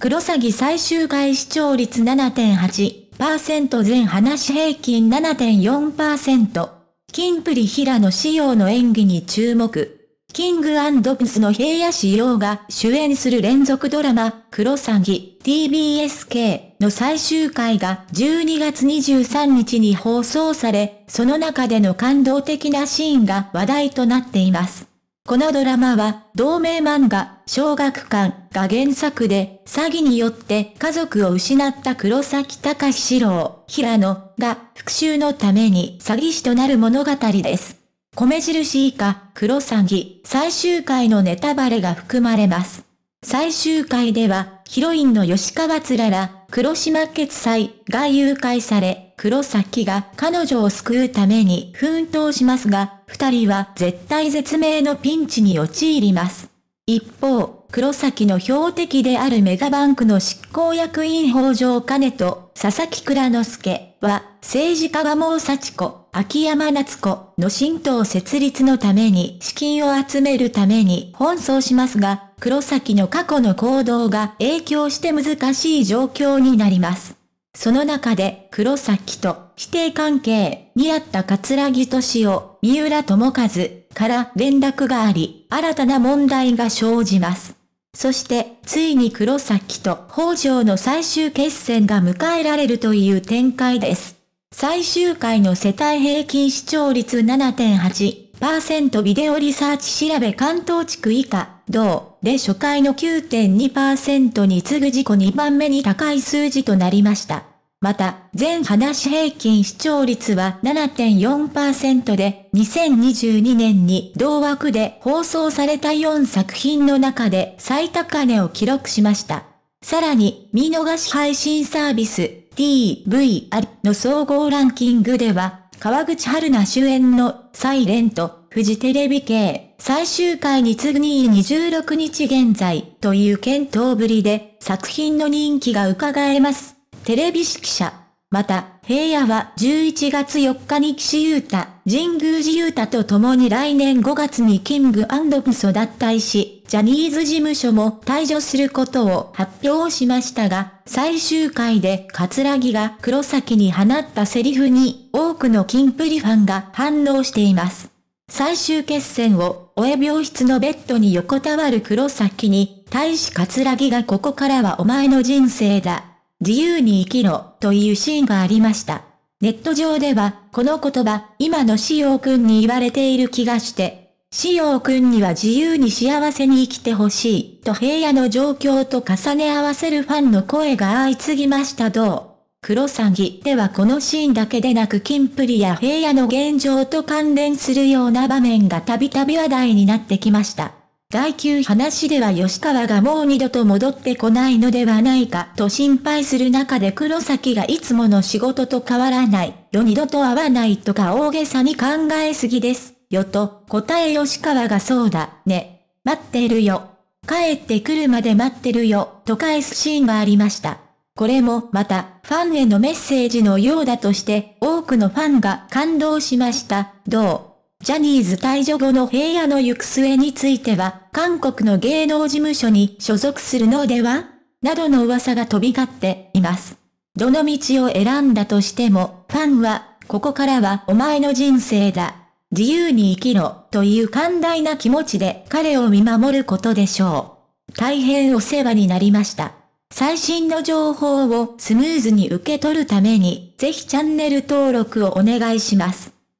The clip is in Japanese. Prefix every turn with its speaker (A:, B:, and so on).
A: 黒ギ最終回視聴率7.8%全話平均7.4%。キンプリ平野仕様の演技に注目。キングプスの平野仕様が主演する連続ドラマ、クロサギ TBSK の最終回が12月23日に放送され、その中での感動的なシーンが話題となっています。このドラマは、同名漫画、小学館が原作で、詐欺によって家族を失った黒崎隆史郎、平野が復讐のために詐欺師となる物語です。米印以下、黒詐欺、最終回のネタバレが含まれます。最終回では、ヒロインの吉川つらら、黒島決裁が誘拐され、黒崎が彼女を救うために奮闘しますが、二人は絶体絶命のピンチに陥ります。一方、黒崎の標的であるメガバンクの執行役員法上金と佐々木倉之助は、政治家がもう幸子、秋山夏子の新党設立のために資金を集めるために奔走しますが、黒崎の過去の行動が影響して難しい状況になります。その中で黒崎と指定関係にあった桂木敏夫、三浦智和から連絡があり、新たな問題が生じます。そして、ついに黒崎と北条の最終決戦が迎えられるという展開です。最終回の世帯平均視聴率7.8%ビデオリサーチ調べ関東地区以下、同、で初回の9.2%に次ぐ事故2番目に高い数字となりました。また、全話平均視聴率は7.4%で、2022年に同枠で放送された4作品の中で最高値を記録しました。さらに、見逃し配信サービス TVR の総合ランキングでは、川口春奈主演のサイレント、フジテレビ系最終回に次ぐ2位26日現在という検討ぶりで作品の人気が伺えます。テレビ識者。また、平野は11月4日に岸優太、神宮寺優太と共に来年5月にキングブソ脱退し、ジャニーズ事務所も退場することを発表しましたが、最終回で葛城が黒崎に放ったセリフに多くのキンプリファンが反応しています。最終決戦を親え病室のベッドに横たわる黒崎に、カツ葛城がここからはお前の人生だ。自由に生きろというシーンがありました。ネット上では、この言葉、今の潮様くんに言われている気がして、潮様くんには自由に幸せに生きてほしい、と平野の状況と重ね合わせるファンの声が相次ぎましたどう黒詐欺ではこのシーンだけでなく金プリや平野の現状と関連するような場面がたびたび話題になってきました。第9話では吉川がもう二度と戻ってこないのではないかと心配する中で黒崎がいつもの仕事と変わらない、よ二度と会わないとか大げさに考えすぎです、よと答え吉川がそうだ、ね。待ってるよ。帰ってくるまで待ってるよ、と返すシーンがありました。これもまた、ファンへのメッセージのようだとして、多くのファンが感動しました。どうジャニーズ退場後の平野の行く末については、韓国の芸能事務所に所属するのではなどの噂が飛び交っています。どの道を選んだとしても、ファンは、ここからはお前の人生だ。自由に生きろ、という寛大な気持ちで彼を見守ることでしょう。大変お世話になりました。最新の情報をスムーズに受け取るために、ぜひチャンネル登録をお願いします。